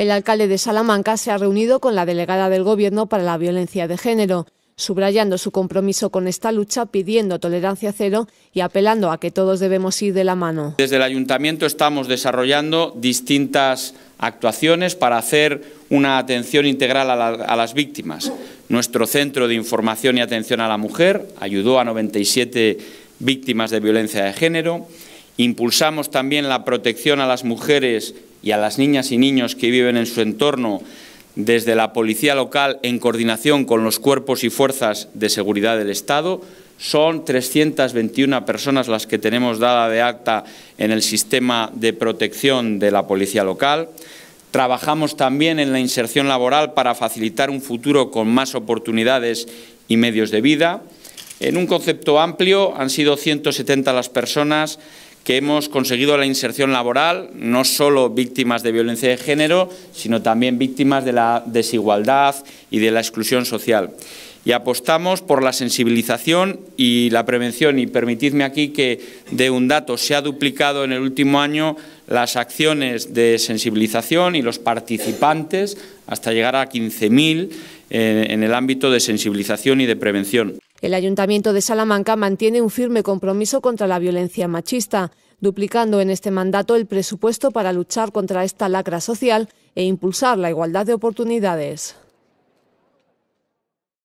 El alcalde de Salamanca se ha reunido con la delegada del Gobierno para la violencia de género, subrayando su compromiso con esta lucha, pidiendo tolerancia cero y apelando a que todos debemos ir de la mano. Desde el Ayuntamiento estamos desarrollando distintas actuaciones para hacer una atención integral a, las víctimas. Nuestro Centro de Información y Atención a la Mujer ayudó a 97 víctimas de violencia de género. Impulsamos también la protección a las mujeres y a las niñas y niños que viven en su entorno desde la policía local en coordinación con los cuerpos y fuerzas de seguridad del Estado. Son 321 personas las que tenemos dada de acta en el sistema de protección de la policía local. Trabajamos también en la inserción laboral para facilitar un futuro con más oportunidades y medios de vida. En un concepto amplio han sido 170 las personas que hemos conseguido la inserción laboral, no solo víctimas de violencia de género, sino también víctimas de la desigualdad y de la exclusión social. Y apostamos por la sensibilización y la prevención. Y permitidme aquí que de un dato, se ha duplicado en el último año las acciones de sensibilización y los participantes hasta llegar a 15.000 eh, en el ámbito de sensibilización y de prevención. El Ayuntamiento de Salamanca mantiene un firme compromiso contra la violencia machista, duplicando en este mandato el presupuesto para luchar contra esta lacra social e impulsar la igualdad de oportunidades.